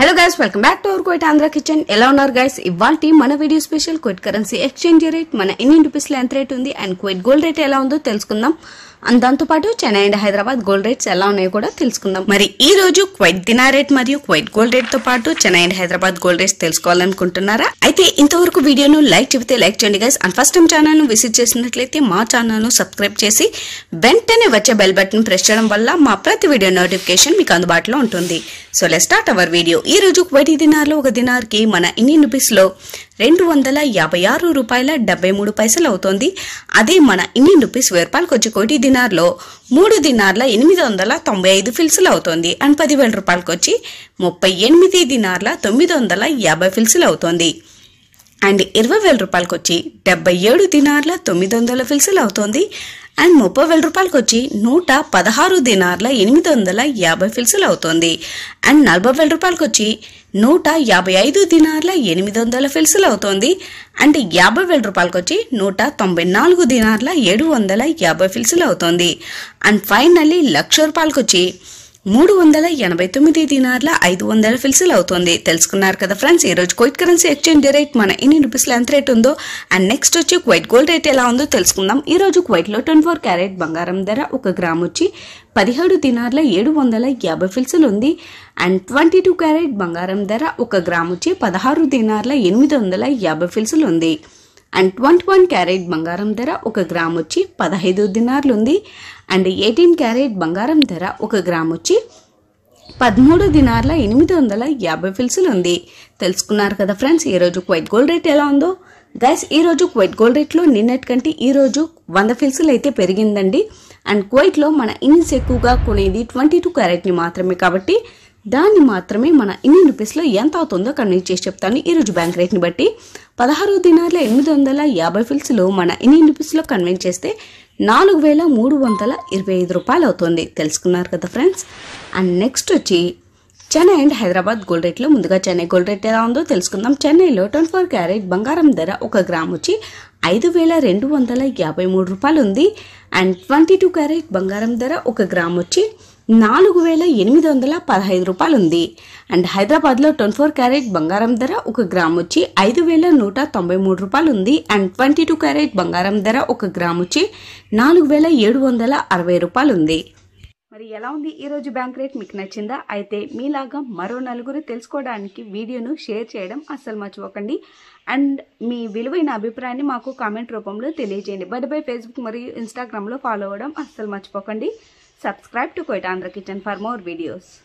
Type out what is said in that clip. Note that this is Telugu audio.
Hello guys welcome back to our Kuwait Andhra kitchen ఎలా ఉన్నారు గైస్ ఇవాళ మన video special Kuwait currency exchange rate మన ఇండియన్ రూపీస్లో ఎంత రేట్ ఉంది అండ్ కోయిట్ గోల్డ్ రేట్ ఎలా ఉందో తెలుసుకుందాం దాంతోపాటు Chennai and Hyderabad gold rates ఎలా ఉన్నాయో కూడా తెలుసుకుందాం మరి ఈ రోజు క్వైట్ దినా రేట్ మరియు క్వైట్ గోల్డ్ రేట్ తో పాటు Chennai and Hyderabad gold rates తెలుసుకోవాలనుకుంటున్నారా అయితే ఇంతవరకు వీడియోను లైక్ చెబితే లైక్ చేయండి గైస్ అండ్ ఫస్ట్ టైం ను విజిట్ చేసినట్లయితే మా ఛానల్ను సబ్స్క్రైబ్ చేసి వెంటనే వచ్చే బెల్ బటన్ ప్రెస్ చేయడం వల్ల మా ప్రతి వీడియో నోటిఫికేషన్ మీకు అందుబాటులో ఉంటుంది so let start our video ఈ రోజు క్వైట్ లో ఒక కి మన ఇండియన్ రూపీస్లో రెండు వందల యాభై ఆరు రూపాయల డెబ్బై మూడు పైసలు అవుతోంది అదే మన ఇండియన్ రూపీస్ వచ్చి కోటి దినార్లో మూడు దినార్ల ఎనిమిది వందల తొంభై ఐదు ఫిల్సులు అవుతోంది అండ్ పదివేల వచ్చి ముప్పై ఎనిమిది దినార్ల తొమ్మిది వందల యాభై ఫిల్సులు అవుతోంది అండ్ ఇరవై వేల వచ్చి డెబ్బై ఏడు దినార్ల తొమ్మిది వందల ఫిల్సులు అవుతోంది అండ్ ముప్పై వేల రూపాయలకు వచ్చి నూట పదహారు దినార్ల ఎనిమిది వందల యాభై ఫిల్సులు అవుతుంది అండ్ నలభై వేల రూపాయలకు వచ్చి నూట యాభై ఐదు దినార్ల ఎనిమిది వందల ఫిల్సులు అవుతుంది అండ్ యాభై వేల రూపాయలకు వచ్చి నూట తొంభై నాలుగు దినార్ల ఏడు వందల యాభై ఫిల్సులు అవుతుంది అండ్ ఫైనల్లీ లక్ష రూపాయలకు వచ్చి మూడు వందల ఎనభై తొమ్మిది దినార్ల ఐదు వందల ఫిల్సిల్ అవుతుంది తెలుసుకున్నారు కదా ఫ్రెండ్స్ ఈ రోజు క్వైట్ కరెన్సీ ఎక్స్చేంజ్ రేట్ మన ఎన్ని రూపీస్లో ఎంత రేట్ ఉందో అండ్ నెక్స్ట్ వచ్చి క్వైట్ గోల్డ్ రేట్ ఎలా ఉందో తెలుసుకుందాం ఈ రోజు క్వైట్లో ట్వంటీ ఫోర్ క్యారెట్ బంగారం ధర ఒక గ్రామ్ వచ్చి పదిహేడు దినార్ల ఏడు వందల యాభై ఫిల్సులు ఉంది అండ్ ట్వంటీ టూ క్యారెట్ బంగారం ధర ఒక గ్రామ్ వచ్చి పదహారు దినార్ల ఎనిమిది వందల యాభై ఫిల్సులు ఉంది అండ్ ట్వంటీ వన్ క్యారెట్ బంగారం ధర ఒక గ్రామ్ వచ్చి పదహైదు దినార్లు ఉంది అండ్ ఎయిటీన్ క్యారెట్ బంగారం ధర ఒక గ్రామ్ వచ్చి పదమూడు దినార్ల ఎనిమిది వందల యాభై ఫిల్సులు ఉంది తెలుసుకున్నారు కదా ఫ్రెండ్స్ ఈరోజు క్వైట్ గోల్డ్ రేట్ ఎలా ఉందో గైస్ ఈరోజు క్వైట్ గోల్డ్ రేట్లో నిన్నటి కంటే ఈరోజు వంద ఫిల్సులు అయితే పెరిగిందండి అండ్ క్వైట్లో మన ఇన్స్ ఎక్కువగా కొనేది ట్వంటీ టూ క్యారెట్ని మాత్రమే కాబట్టి దాన్ని మాత్రమే మన ఇన్ని రూపీస్లో ఎంత అవుతుందో నుంచి చేసి చెప్తాను ఈరోజు బ్యాంక్ రేట్ని బట్టి పదహారు దినాల ఎనిమిది వందల యాభై ఫిల్స్లో మన ఇన్ని రూపీస్లో కన్వర్ట్ చేస్తే నాలుగు వేల మూడు వందల ఇరవై ఐదు రూపాయలు అవుతుంది తెలుసుకున్నారు కదా ఫ్రెండ్స్ అండ్ నెక్స్ట్ వచ్చి చెన్నై అండ్ హైదరాబాద్ గోల్డ్ రేట్లో ముందుగా చెన్నై గోల్డ్ రేట్ ఎలా ఉందో తెలుసుకుందాం చెన్నైలో ట్వంటీ ఫోర్ క్యారెట్ బంగారం ధర ఒక గ్రామ్ వచ్చి ఐదు వేల రెండు వందల యాభై మూడు రూపాయలు ఉంది అండ్ ట్వంటీ టూ క్యారెట్ బంగారం ధర ఒక గ్రామ్ వచ్చి నాలుగు వేల ఎనిమిది వందల పదహైదు రూపాయలు ఉంది అండ్ హైదరాబాద్లో ట్వంటీ ఫోర్ క్యారెట్ బంగారం ధర ఒక గ్రామ్ వచ్చి ఐదు వేల నూట తొంభై మూడు రూపాయలు ఉంది అండ్ ట్వంటీ టూ క్యారెట్ బంగారం ధర ఒక గ్రామ్ వచ్చి నాలుగు వేల ఏడు వందల అరవై రూపాయలు ఉంది మరి ఎలా ఉంది ఈరోజు బ్యాంక్ రేట్ మీకు నచ్చిందా అయితే మీలాగా మరో నలుగురు తెలుసుకోవడానికి వీడియోను షేర్ చేయడం అస్సలు మర్చిపోకండి అండ్ మీ విలువైన అభిప్రాయాన్ని మాకు కామెంట్ రూపంలో తెలియజేయండి బట్ బై ఫేస్బుక్ మరియు ఇన్స్టాగ్రామ్లో ఫాలో అవ్వడం అస్సలు మర్చిపోకండి Subscribe to Koitandra Kitchen for more videos.